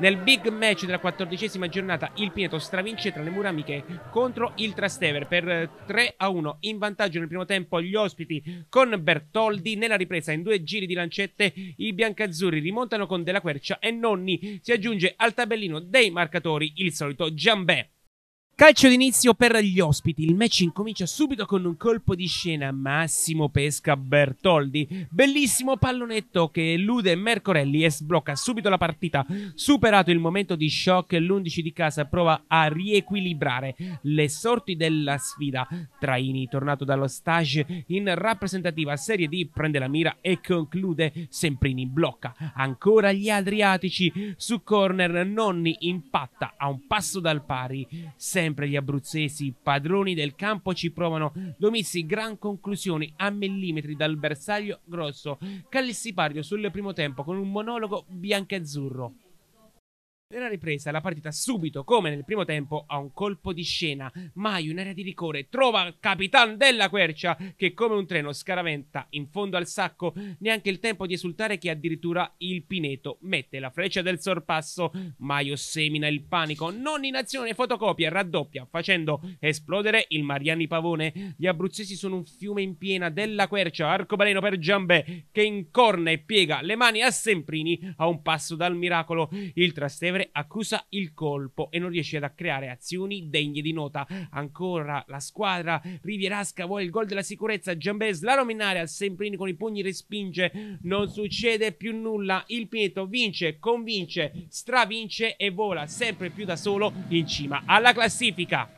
Nel big match della quattordicesima giornata il Pineto stravince tra le mura amiche contro il Trastevere per 3 eh, a 1 in vantaggio nel primo tempo gli ospiti con Bertoldi. Nella ripresa in due giri di lancette i biancazzurri rimontano con Della Quercia e Nonni si aggiunge al tabellino dei marcatori il solito Giambè. Calcio d'inizio per gli ospiti. Il match incomincia subito con un colpo di scena. Massimo pesca Bertoldi. Bellissimo pallonetto che elude Mercorelli e sblocca subito la partita. Superato il momento di shock, l'11 di casa prova a riequilibrare le sorti della sfida. Traini, tornato dallo stage in rappresentativa Serie D, prende la mira e conclude. Semprini blocca. Ancora gli Adriatici. Su corner, Nonni impatta a un passo dal pari. Sempre sempre gli abruzzesi padroni del campo ci provano. Domissi gran conclusione a millimetri dal bersaglio grosso. Callissipario sul primo tempo con un monologo bianco-azzurro nella ripresa la partita subito, come nel primo tempo, ha un colpo di scena. Mai un'area di rigore trova il capitan della quercia che come un treno scaraventa in fondo al sacco, neanche il tempo di esultare che addirittura il Pineto mette la freccia del sorpasso. Maio semina il panico, non in azione fotocopia, raddoppia facendo esplodere il Mariani Pavone. Gli abruzzesi sono un fiume in piena della quercia, arcobaleno per Giambè che incorna e piega le mani a Semprini a un passo dal miracolo. Il Trastevere Lefebvre accusa il colpo e non riesce a creare azioni degne di nota. Ancora la squadra rivierasca vuole il gol della sicurezza. Giambè slalom in area, Semprini con i pugni respinge. Non succede più nulla. Il Pineto vince, convince, stravince e vola sempre più da solo in cima alla classifica.